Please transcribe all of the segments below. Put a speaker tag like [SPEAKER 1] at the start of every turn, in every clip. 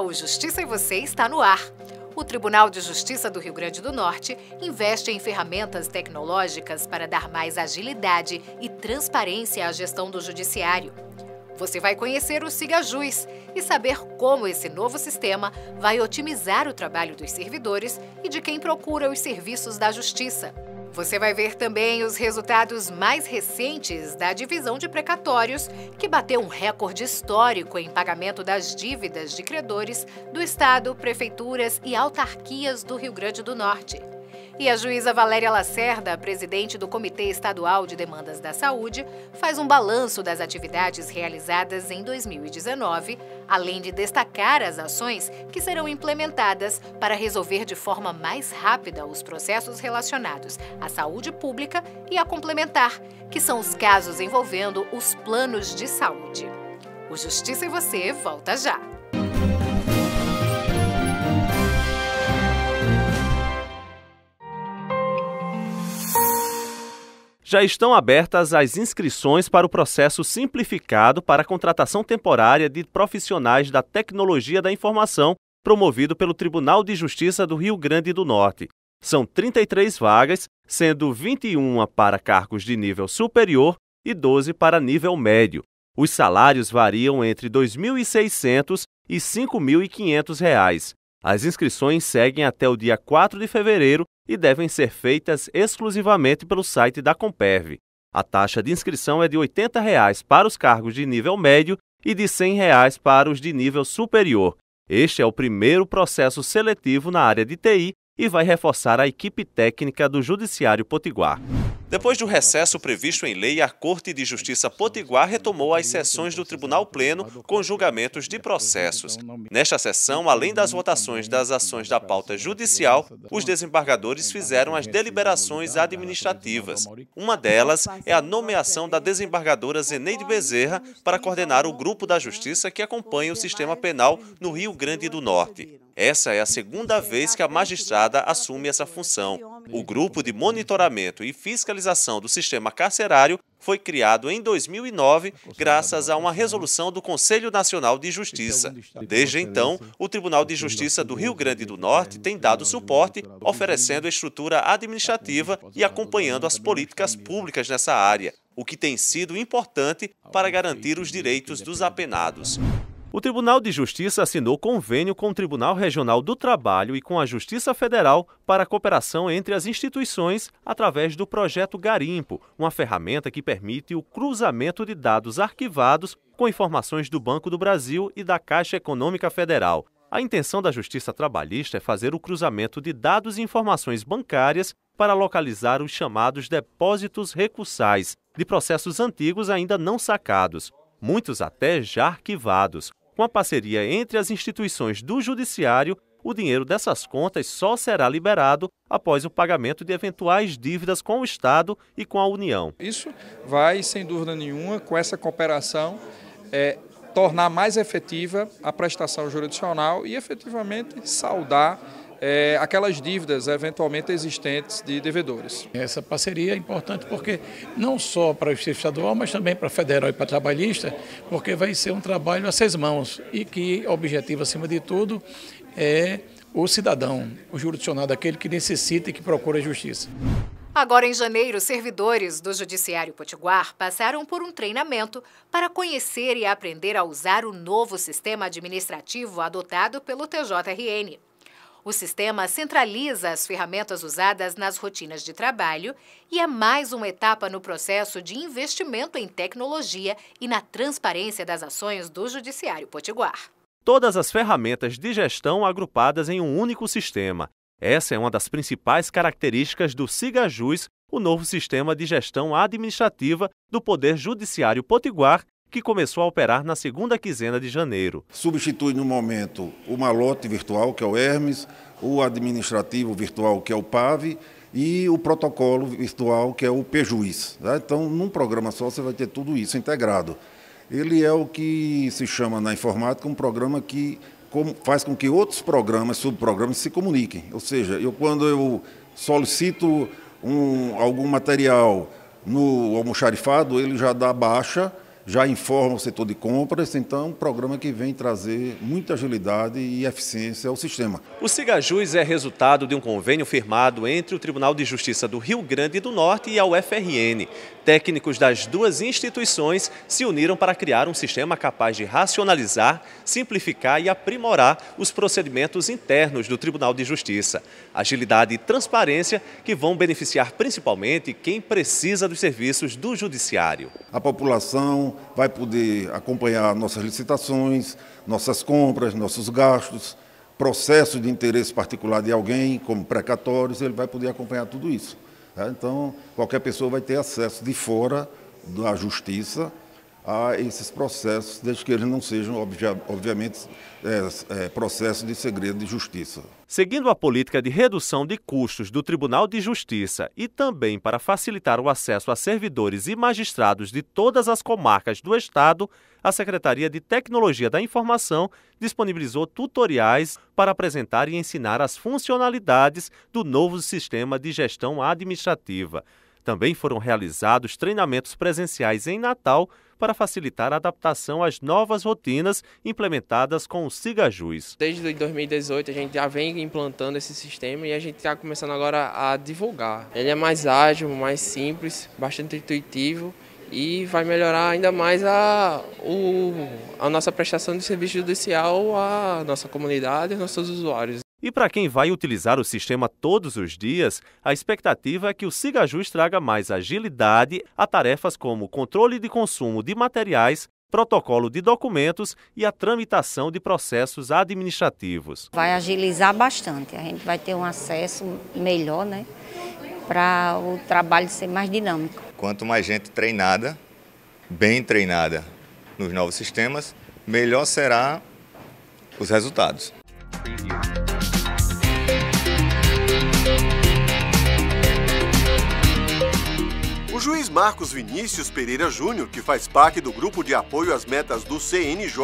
[SPEAKER 1] O Justiça e Você está no ar. O Tribunal de Justiça do Rio Grande do Norte investe em ferramentas tecnológicas para dar mais agilidade e transparência à gestão do Judiciário. Você vai conhecer o SigaJus e saber como esse novo sistema vai otimizar o trabalho dos servidores e de quem procura os serviços da Justiça. Você vai ver também os resultados mais recentes da divisão de precatórios, que bateu um recorde histórico em pagamento das dívidas de credores do Estado, prefeituras e autarquias do Rio Grande do Norte. E a juíza Valéria Lacerda, presidente do Comitê Estadual de Demandas da Saúde, faz um balanço das atividades realizadas em 2019, além de destacar as ações que serão implementadas para resolver de forma mais rápida os processos relacionados à saúde pública e à complementar, que são os casos envolvendo os planos de saúde. O Justiça e Você volta já!
[SPEAKER 2] Já estão abertas as inscrições para o processo simplificado para a contratação temporária de profissionais da tecnologia da informação, promovido pelo Tribunal de Justiça do Rio Grande do Norte. São 33 vagas, sendo 21 para cargos de nível superior e 12 para nível médio. Os salários variam entre R$ 2.600 e R$ 5.500. As inscrições seguem até o dia 4 de fevereiro e devem ser feitas exclusivamente pelo site da Comperv. A taxa de inscrição é de R$ 80 para os cargos de nível médio e de R$ 100 para os de nível superior. Este é o primeiro processo seletivo na área de TI e vai reforçar a equipe técnica do Judiciário Potiguar. Depois do recesso previsto em lei, a Corte de Justiça Potiguar retomou as sessões do Tribunal Pleno com julgamentos de processos. Nesta sessão, além das votações das ações da pauta judicial, os desembargadores fizeram as deliberações administrativas. Uma delas é a nomeação da desembargadora Zeneide Bezerra para coordenar o grupo da Justiça que acompanha o sistema penal no Rio Grande do Norte. Essa é a segunda vez que a magistrada assume essa função. O Grupo de Monitoramento e Fiscalização do Sistema Carcerário foi criado em 2009 graças a uma resolução do Conselho Nacional de Justiça. Desde então, o Tribunal de Justiça do Rio Grande do Norte tem dado suporte, oferecendo estrutura administrativa e acompanhando as políticas públicas nessa área, o que tem sido importante para garantir os direitos dos apenados. O Tribunal de Justiça assinou convênio com o Tribunal Regional do Trabalho e com a Justiça Federal para a cooperação entre as instituições através do projeto Garimpo, uma ferramenta que permite o cruzamento de dados arquivados com informações do Banco do Brasil e da Caixa Econômica Federal. A intenção da Justiça Trabalhista é fazer o cruzamento de dados e informações bancárias para localizar os chamados depósitos recursais de processos antigos ainda não sacados, muitos até já arquivados. Com a parceria entre as instituições do Judiciário, o dinheiro dessas contas só será liberado após o pagamento de eventuais dívidas com o Estado e com a União. Isso vai, sem dúvida
[SPEAKER 3] nenhuma, com essa cooperação, é, tornar mais efetiva a prestação jurisdicional e efetivamente saudar é, aquelas dívidas eventualmente existentes de devedores. Essa parceria é importante porque não só para o Justiça Estadual, mas também para a Federal e para a Trabalhista, porque vai ser um trabalho a seis mãos e que o objetivo, acima de tudo, é o cidadão, o jurisdicionado, aquele que necessita e que procura a justiça.
[SPEAKER 1] Agora, em janeiro, servidores do Judiciário Potiguar passaram por um treinamento para conhecer e aprender a usar o novo sistema administrativo adotado pelo TJRN. O sistema centraliza as ferramentas usadas nas rotinas de trabalho e é mais uma etapa no processo de investimento em tecnologia e na transparência das ações do Judiciário Potiguar.
[SPEAKER 2] Todas as ferramentas de gestão agrupadas em um único sistema. Essa é uma das principais características do SIGAJUS, o novo sistema de gestão administrativa do Poder Judiciário Potiguar, que começou a operar na segunda quinzena de janeiro.
[SPEAKER 4] Substitui no momento o malote virtual, que é o Hermes, o administrativo virtual, que é o PAV, e o protocolo virtual, que é o Pejuiz. Né? Então, num programa só, você vai ter tudo isso integrado. Ele é o que se chama na informática um programa que faz com que outros programas, subprogramas, se comuniquem. Ou seja, eu, quando eu solicito um, algum material no almoxarifado, ele já dá baixa já informa o setor de compras, então um programa que vem trazer muita agilidade e eficiência ao sistema.
[SPEAKER 2] O Sigajus é resultado de um convênio firmado entre o Tribunal de Justiça do Rio Grande do Norte e a UFRN. Técnicos das duas instituições se uniram para criar um sistema capaz de racionalizar, simplificar e aprimorar os procedimentos internos do Tribunal de Justiça. Agilidade e transparência que vão beneficiar principalmente quem precisa dos serviços do Judiciário.
[SPEAKER 4] A população vai poder acompanhar nossas licitações, nossas compras, nossos gastos, processos de interesse particular de alguém, como precatórios, ele vai poder acompanhar tudo isso. Né? Então, qualquer pessoa vai ter acesso de fora da justiça a esses processos, desde que eles não sejam, obviamente, é, é, processos de segredo de justiça.
[SPEAKER 2] Seguindo a política de redução de custos do Tribunal de Justiça e também para facilitar o acesso a servidores e magistrados de todas as comarcas do Estado, a Secretaria de Tecnologia da Informação disponibilizou tutoriais para apresentar e ensinar as funcionalidades do novo sistema de gestão administrativa. Também foram realizados treinamentos presenciais em Natal para facilitar a adaptação às novas rotinas implementadas com o SigaJus.
[SPEAKER 4] Desde 2018 a gente já vem implantando esse sistema e a gente está começando agora a divulgar. Ele é mais ágil, mais simples, bastante intuitivo e vai melhorar ainda mais a, o, a nossa prestação de serviço judicial à
[SPEAKER 2] nossa comunidade e aos nossos usuários. E para quem vai utilizar o sistema todos os dias, a expectativa é que o SigaJus traga mais agilidade a tarefas como controle de consumo de materiais, protocolo de documentos e a tramitação de processos administrativos.
[SPEAKER 5] Vai agilizar bastante, a gente vai ter um acesso melhor né, para o trabalho ser mais dinâmico.
[SPEAKER 2] Quanto mais gente treinada,
[SPEAKER 6] bem treinada nos novos sistemas, melhor será os resultados. O juiz Marcos Vinícius Pereira Júnior, que faz parte do grupo de apoio às metas do CNJ,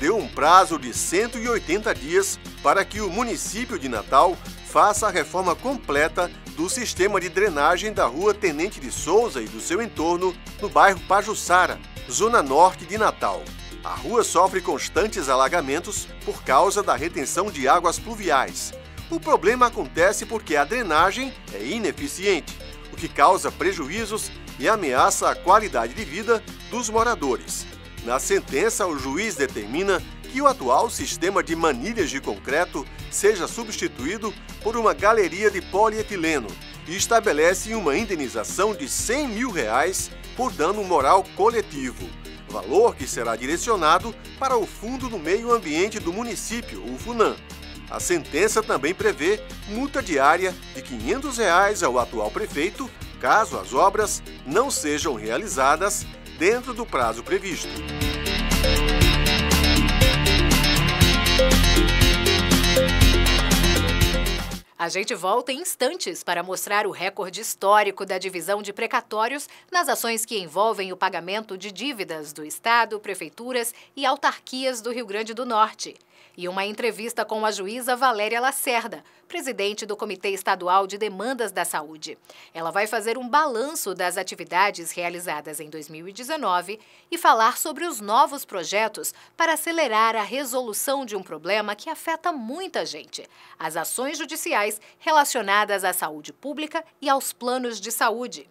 [SPEAKER 6] deu um prazo de 180 dias para que o município de Natal faça a reforma completa do sistema de drenagem da rua Tenente de Souza e do seu entorno no bairro Pajussara, zona norte de Natal. A rua sofre constantes alagamentos por causa da retenção de águas pluviais. O problema acontece porque a drenagem é ineficiente o que causa prejuízos e ameaça a qualidade de vida dos moradores. Na sentença, o juiz determina que o atual sistema de manilhas de concreto seja substituído por uma galeria de polietileno e estabelece uma indenização de 100 mil reais por dano moral coletivo, valor que será direcionado para o Fundo do Meio Ambiente do município, o FUNAM. A sentença também prevê multa diária de R$ 500 reais ao atual prefeito, caso as obras não sejam realizadas dentro do prazo previsto.
[SPEAKER 1] A gente volta em instantes para mostrar o recorde histórico da divisão de precatórios nas ações que envolvem o pagamento de dívidas do Estado, prefeituras e autarquias do Rio Grande do Norte e uma entrevista com a juíza Valéria Lacerda, presidente do Comitê Estadual de Demandas da Saúde. Ela vai fazer um balanço das atividades realizadas em 2019 e falar sobre os novos projetos para acelerar a resolução de um problema que afeta muita gente: as ações judiciais relacionadas à saúde pública e aos planos de saúde.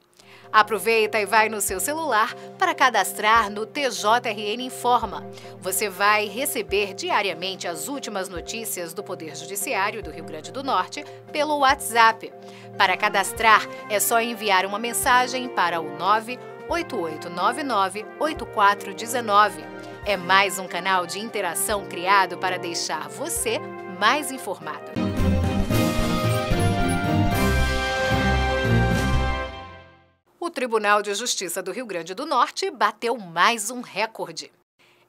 [SPEAKER 1] Aproveita e vai no seu celular para cadastrar no TJRN Informa. Você vai receber diariamente as últimas notícias do Poder Judiciário do Rio Grande do Norte pelo WhatsApp. Para cadastrar, é só enviar uma mensagem para o 988998419. É mais um canal de interação criado para deixar você mais informado. o Tribunal de Justiça do Rio Grande do Norte bateu mais um recorde.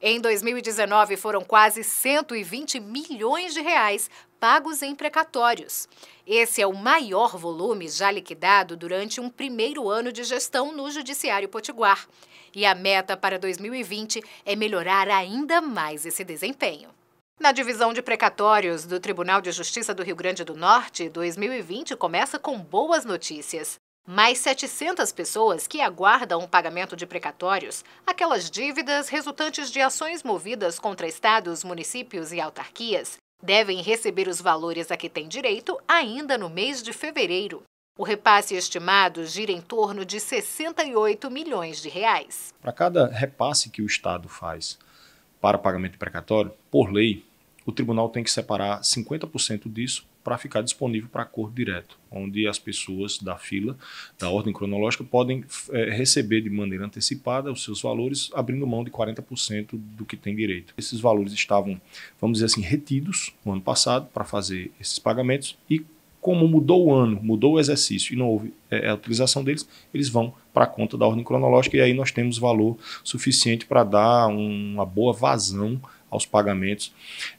[SPEAKER 1] Em 2019, foram quase 120 milhões de reais pagos em precatórios. Esse é o maior volume já liquidado durante um primeiro ano de gestão no Judiciário Potiguar. E a meta para 2020 é melhorar ainda mais esse desempenho. Na divisão de precatórios do Tribunal de Justiça do Rio Grande do Norte, 2020 começa com boas notícias. Mais 700 pessoas que aguardam o pagamento de precatórios, aquelas dívidas resultantes de ações movidas contra estados, municípios e autarquias, devem receber os valores a que têm direito ainda no mês de fevereiro. O repasse estimado gira em torno de 68 milhões de reais.
[SPEAKER 3] Para cada repasse que o Estado faz para pagamento precatório, por lei, o tribunal tem que separar 50% disso para ficar disponível para acordo direto, onde as pessoas da fila, da ordem cronológica, podem é, receber de maneira antecipada os seus valores, abrindo mão de 40% do que tem direito. Esses valores estavam, vamos dizer assim, retidos no ano passado para fazer esses pagamentos e como mudou o ano, mudou o exercício e não houve é, é a utilização deles, eles vão para a conta da ordem cronológica e aí nós temos valor suficiente para dar um, uma boa vazão aos pagamentos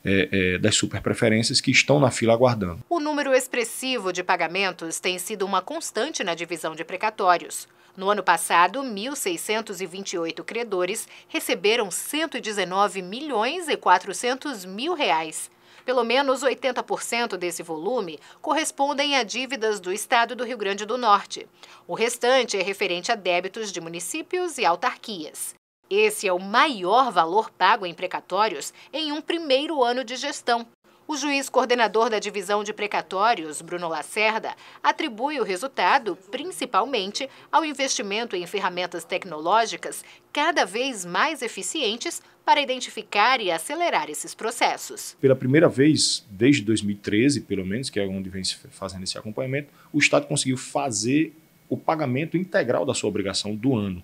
[SPEAKER 3] é, é, das superpreferências que estão na fila aguardando.
[SPEAKER 1] O número expressivo de pagamentos tem sido uma constante na divisão de precatórios. No ano passado, 1.628 credores receberam 119 milhões e 400 mil reais. Pelo menos 80% desse volume correspondem a dívidas do Estado do Rio Grande do Norte. O restante é referente a débitos de municípios e autarquias. Esse é o maior valor pago em precatórios em um primeiro ano de gestão. O juiz coordenador da divisão de precatórios, Bruno Lacerda, atribui o resultado principalmente ao investimento em ferramentas tecnológicas cada vez mais eficientes para identificar e acelerar esses processos.
[SPEAKER 3] Pela primeira vez, desde 2013, pelo menos, que é onde vem fazendo esse acompanhamento, o Estado conseguiu fazer o pagamento integral da sua obrigação do ano.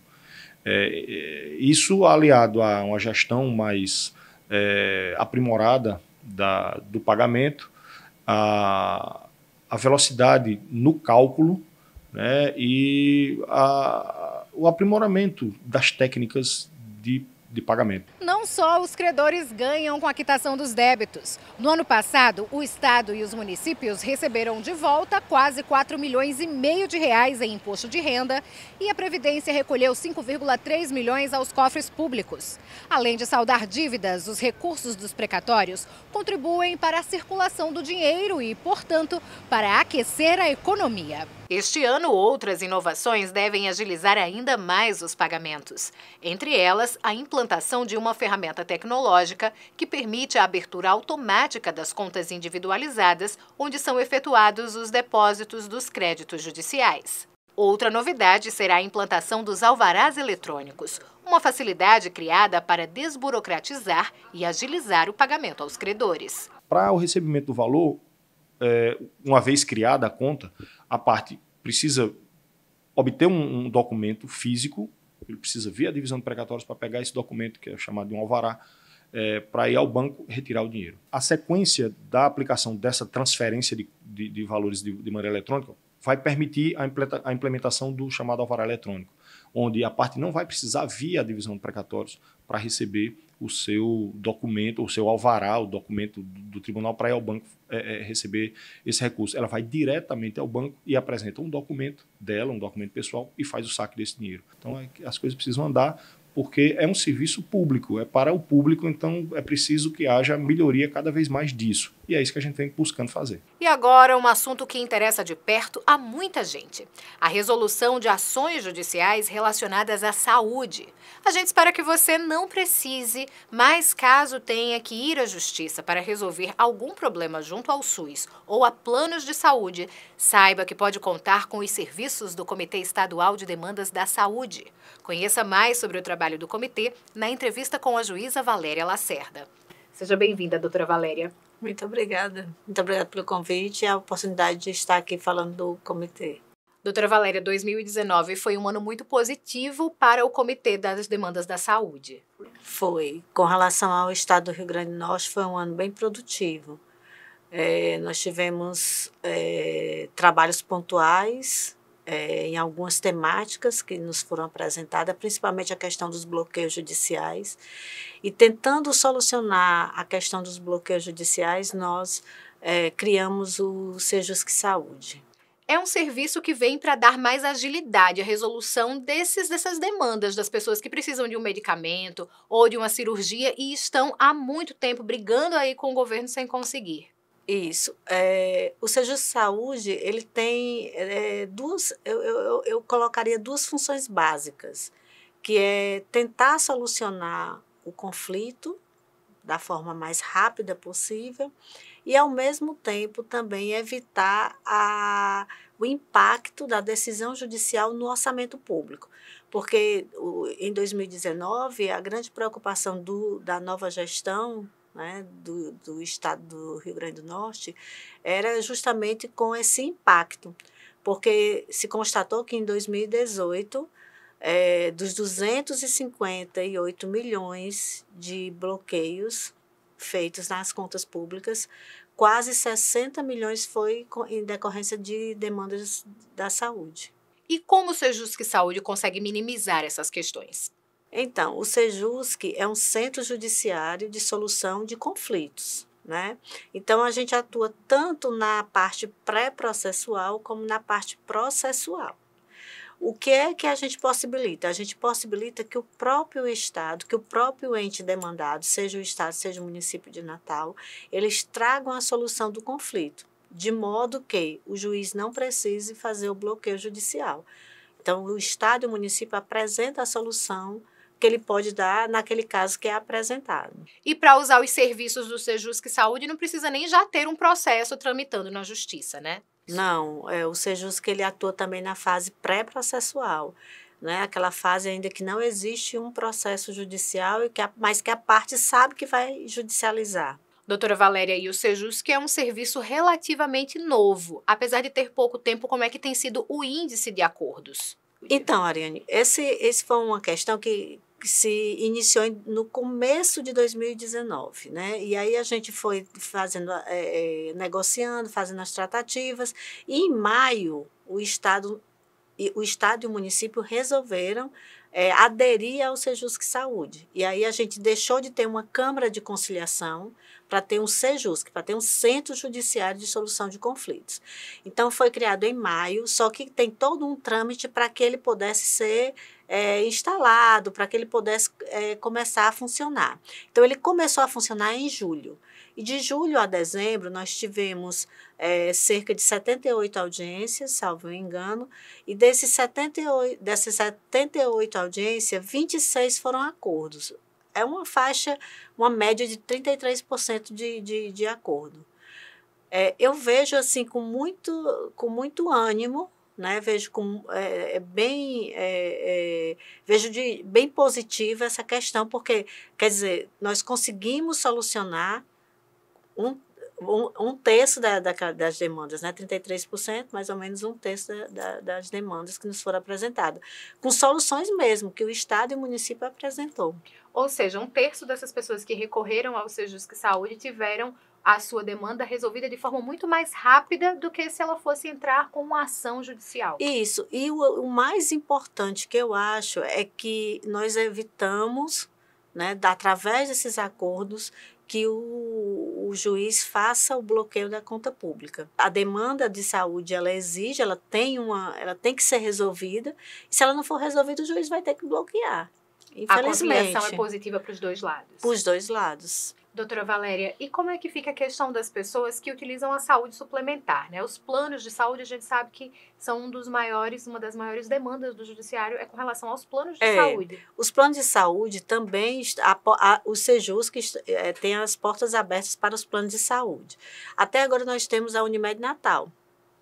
[SPEAKER 3] É, é, isso aliado a uma gestão mais é, aprimorada da, do pagamento, a, a velocidade no cálculo né, e a, o aprimoramento das técnicas de de pagamento.
[SPEAKER 1] Não só os credores ganham com a quitação dos débitos. No ano passado, o Estado e os municípios receberam de volta quase 4 milhões e meio de reais em imposto de renda e a Previdência recolheu 5,3 milhões aos cofres públicos. Além de saldar dívidas, os recursos dos precatórios contribuem para a circulação do dinheiro e, portanto, para aquecer a economia. Este ano, outras inovações devem agilizar ainda mais os pagamentos. Entre elas, a implantação de uma ferramenta tecnológica que permite a abertura automática das contas individualizadas, onde são efetuados os depósitos dos créditos judiciais. Outra novidade será a implantação dos alvarás eletrônicos, uma facilidade criada para desburocratizar e agilizar o pagamento aos credores.
[SPEAKER 3] Para o recebimento do valor, é, uma vez criada a conta, a parte precisa obter um, um documento físico, ele precisa via divisão de precatórios para pegar esse documento, que é chamado de um alvará, é, para ir ao banco retirar o dinheiro. A sequência da aplicação dessa transferência de, de, de valores de, de, maneira eletrônica vai permitir a, implementação do chamado alvará eletrônico, onde a parte não vai precisar vir à divisão de precatórios para receber o seu documento, o seu alvará, o documento do, do tribunal para ir ao banco é, é, receber esse recurso. Ela vai diretamente ao banco e apresenta um documento dela, um documento pessoal e faz o saque desse dinheiro. Então é as coisas precisam andar porque é um serviço público, é para o público, então é preciso que haja melhoria cada vez mais disso. E é isso que a gente vem buscando fazer.
[SPEAKER 1] E agora, um assunto que interessa de perto a muita gente: a resolução de ações judiciais relacionadas à saúde. A gente espera que você não precise, mas caso tenha que ir à justiça para resolver algum problema junto ao SUS ou a planos de saúde, saiba que pode contar com os serviços do Comitê Estadual de Demandas da Saúde. Conheça mais sobre o trabalho do comitê na entrevista com a juíza Valéria Lacerda. Seja bem-vinda, doutora Valéria. Muito obrigada. Muito obrigada pelo convite e a oportunidade de estar aqui falando do comitê. Doutora Valéria, 2019 foi um ano muito positivo para o Comitê das Demandas da Saúde.
[SPEAKER 5] Foi. Com relação ao estado do Rio Grande do Norte, foi um ano bem produtivo. É, nós tivemos é, trabalhos pontuais é, em algumas temáticas que nos foram apresentadas, principalmente a questão dos bloqueios judiciais e tentando solucionar a questão dos bloqueios judiciais, nós é, criamos o Sejusque Saúde
[SPEAKER 1] é um serviço que vem para dar mais agilidade à resolução desses, dessas demandas das pessoas que precisam de um medicamento ou de uma cirurgia e estão há muito tempo brigando aí com o governo sem conseguir. Isso. É, o Seja Saúde, ele tem é,
[SPEAKER 5] duas, eu, eu, eu colocaria duas funções básicas, que é tentar solucionar o conflito da forma mais rápida possível e, ao mesmo tempo, também evitar a, o impacto da decisão judicial no orçamento público. Porque o, em 2019, a grande preocupação do, da nova gestão né, do, do estado do Rio Grande do Norte era justamente com esse impacto, porque se constatou que em 2018 é, dos 258 milhões de bloqueios feitos nas contas públicas, quase 60 milhões foi em decorrência de demandas da saúde. E como o Sejusc Saúde consegue minimizar essas questões? Então, o Sejusc é um centro judiciário de solução de conflitos. Né? Então, a gente atua tanto na parte pré-processual como na parte processual. O que é que a gente possibilita? A gente possibilita que o próprio Estado, que o próprio ente demandado, seja o Estado, seja o município de Natal, eles tragam a solução do conflito, de modo que o juiz não precise fazer o bloqueio judicial. Então, o Estado e o município apresentam a solução que ele
[SPEAKER 1] pode dar naquele caso que é apresentado. E para usar os serviços do Sejusque Saúde, não precisa nem já ter um processo tramitando na justiça, né?
[SPEAKER 5] Não, é, o que ele atua também na fase pré-processual, né? aquela fase ainda que não existe um processo
[SPEAKER 1] judicial, e que a, mas que a parte sabe que vai judicializar. Doutora Valéria, e o que é um serviço relativamente novo. Apesar de ter pouco tempo, como é que tem sido o índice de acordos? Então, Ariane, esse, esse foi uma questão que que
[SPEAKER 5] se iniciou no começo de 2019, né? E aí a gente foi fazendo, é, negociando, fazendo as tratativas, e em maio o Estado, o Estado e o município resolveram é, aderir ao Sejusque Saúde. E aí a gente deixou de ter uma Câmara de Conciliação para ter um sejus, para ter um Centro Judiciário de Solução de Conflitos. Então, foi criado em maio, só que tem todo um trâmite para que ele pudesse ser é, instalado, para que ele pudesse é, começar a funcionar. Então, ele começou a funcionar em julho. E de julho a dezembro, nós tivemos é, cerca de 78 audiências, salvo engano, e desses 78, dessas 78 audiências, 26 foram acordos, é uma faixa, uma média de 33% de, de, de acordo. É, eu vejo assim com muito, com muito ânimo, né? Vejo com é, é bem, é, é, vejo de bem positiva essa questão porque quer dizer nós conseguimos solucionar um um, um terço da, da, das demandas, né? 33%, mais ou menos um terço da, das demandas que nos foram apresentadas, com soluções mesmo que o Estado e o município apresentou.
[SPEAKER 1] Ou seja, um terço dessas pessoas que recorreram ao Sejusque Saúde tiveram a sua demanda resolvida de forma muito mais rápida do que se ela fosse entrar com uma ação judicial.
[SPEAKER 5] Isso. E o, o mais importante que eu acho é que nós evitamos, né, através desses acordos, que o, o, juiz faça o bloqueio da conta pública. A demanda de saúde ela exige, ela tem uma, ela tem que ser resolvida. E se ela não for resolvida, o juiz vai ter que bloquear. É infelizmente. A conciliação é positiva
[SPEAKER 1] para os dois lados. Para os
[SPEAKER 5] dois lados.
[SPEAKER 1] Doutora Valéria, e como é que fica a questão das pessoas que utilizam a saúde suplementar? Né? Os planos de saúde, a gente sabe que são um dos maiores, uma das maiores demandas do judiciário é com relação aos planos de é, saúde.
[SPEAKER 5] Os planos de saúde também, a, a, os SEJUS que é, têm as portas abertas para os planos de saúde. Até agora nós temos a Unimed Natal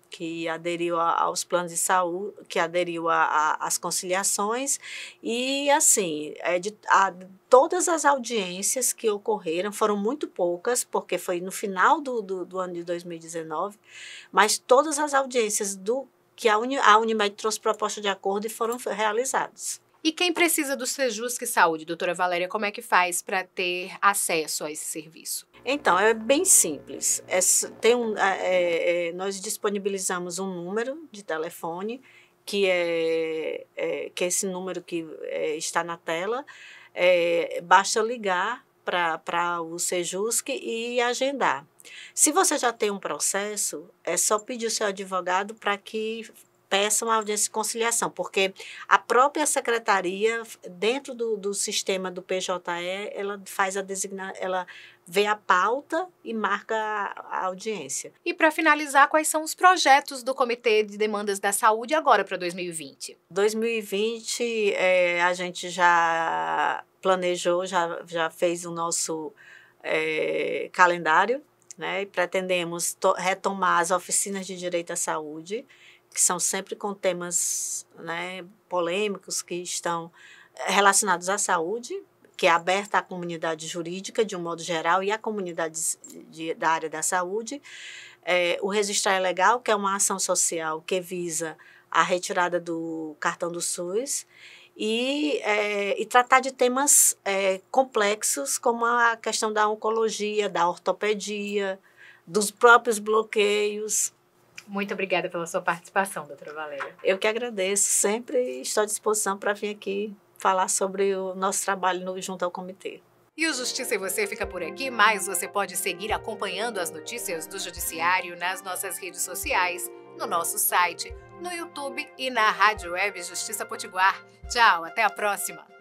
[SPEAKER 5] que aderiu a, aos planos de saúde, que aderiu às conciliações e assim, é de, a, todas as audiências que ocorreram foram muito poucas, porque foi no final do, do, do ano de 2019, mas todas as audiências do que a, Uni,
[SPEAKER 1] a Unimed trouxe proposta de acordo e foram realizadas. E quem precisa do Sejusque Saúde, doutora Valéria, como é que faz para ter acesso a esse serviço? Então, é bem
[SPEAKER 5] simples. É, tem um, é, é, nós disponibilizamos um número de telefone, que é, é que é esse número que é, está na tela. basta ligar para o Sejusque e agendar. Se você já tem um processo, é só pedir o seu advogado para que peçam audiência de conciliação, porque a própria secretaria, dentro do, do sistema do PJE, ela faz a designação, ela vê a pauta e marca
[SPEAKER 1] a, a audiência. E para finalizar, quais são os projetos do Comitê de Demandas da Saúde agora para 2020? 2020,
[SPEAKER 5] é, a gente já planejou, já, já fez o nosso é, calendário né, e pretendemos retomar as oficinas de direito à saúde, que são sempre com temas né, polêmicos que estão eh, relacionados à saúde, que é aberta à comunidade jurídica de um modo geral e à comunidade de, da área da saúde. É, o Registrar é Legal, que é uma ação social que visa a retirada do cartão do SUS e, é, e tratar de temas é, complexos como a questão da oncologia, da ortopedia,
[SPEAKER 1] dos próprios bloqueios muito obrigada pela sua participação, doutora Valéria. Eu que agradeço.
[SPEAKER 5] Sempre estou à disposição para vir aqui falar sobre o nosso trabalho no, junto ao comitê.
[SPEAKER 1] E o Justiça e Você fica por aqui, mas você pode seguir acompanhando as notícias do Judiciário nas nossas redes sociais, no nosso site, no YouTube e na Rádio Web Justiça Potiguar. Tchau, até a próxima!